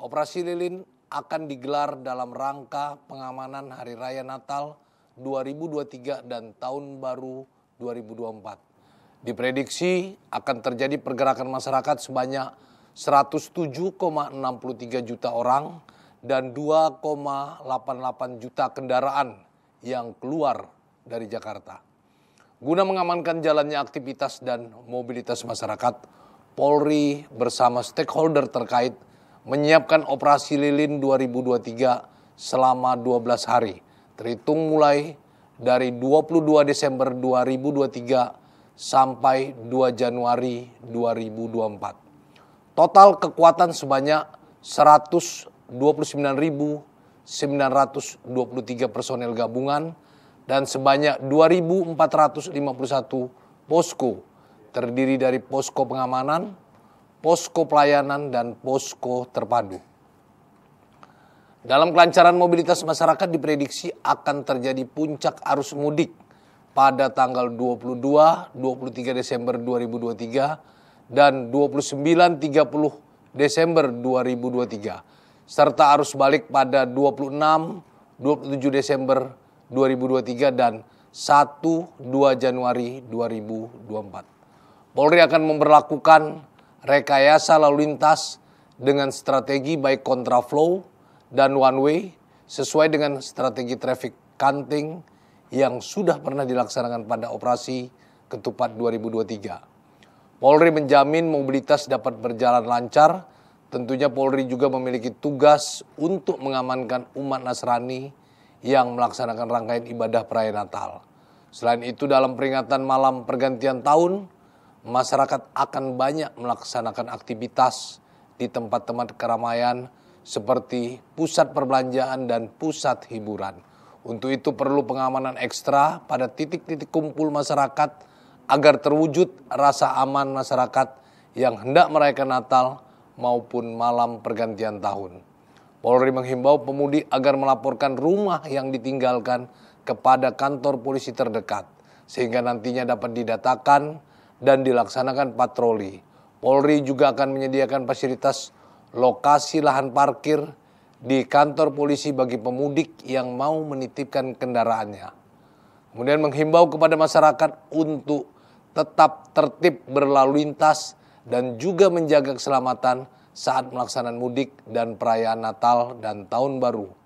Operasi lilin akan digelar dalam rangka pengamanan Hari Raya Natal 2023 dan Tahun Baru 2024. Diprediksi akan terjadi pergerakan masyarakat sebanyak 107,63 juta orang dan 2,88 juta kendaraan yang keluar dari Jakarta. Guna mengamankan jalannya aktivitas dan mobilitas masyarakat, Polri bersama stakeholder terkait – menyiapkan operasi lilin 2023 selama 12 hari, terhitung mulai dari 22 Desember 2023 sampai 2 Januari 2024. Total kekuatan sebanyak 129.923 personel gabungan dan sebanyak 2.451 posko terdiri dari posko pengamanan, posko pelayanan, dan posko terpadu. Dalam kelancaran mobilitas masyarakat diprediksi akan terjadi puncak arus mudik pada tanggal 22, 23 Desember 2023 dan 29, 30 Desember 2023 serta arus balik pada 26, 27 Desember 2023 dan 1 2 Januari 2024. Polri akan memperlakukan rekayasa lalu lintas dengan strategi baik kontraflow dan one way sesuai dengan strategi traffic counting yang sudah pernah dilaksanakan pada operasi Ketupat 2023. Polri menjamin mobilitas dapat berjalan lancar. Tentunya Polri juga memiliki tugas untuk mengamankan umat Nasrani yang melaksanakan rangkaian ibadah perayaan Natal. Selain itu dalam peringatan malam pergantian tahun, masyarakat akan banyak melaksanakan aktivitas di tempat-tempat keramaian seperti pusat perbelanjaan dan pusat hiburan. Untuk itu perlu pengamanan ekstra pada titik-titik kumpul masyarakat agar terwujud rasa aman masyarakat yang hendak merayakan Natal maupun malam pergantian tahun. Polri menghimbau pemudi agar melaporkan rumah yang ditinggalkan kepada kantor polisi terdekat sehingga nantinya dapat didatakan dan dilaksanakan patroli. Polri juga akan menyediakan fasilitas lokasi lahan parkir di kantor polisi bagi pemudik yang mau menitipkan kendaraannya. Kemudian menghimbau kepada masyarakat untuk tetap tertib berlalu lintas dan juga menjaga keselamatan saat melaksanakan mudik dan perayaan Natal dan Tahun Baru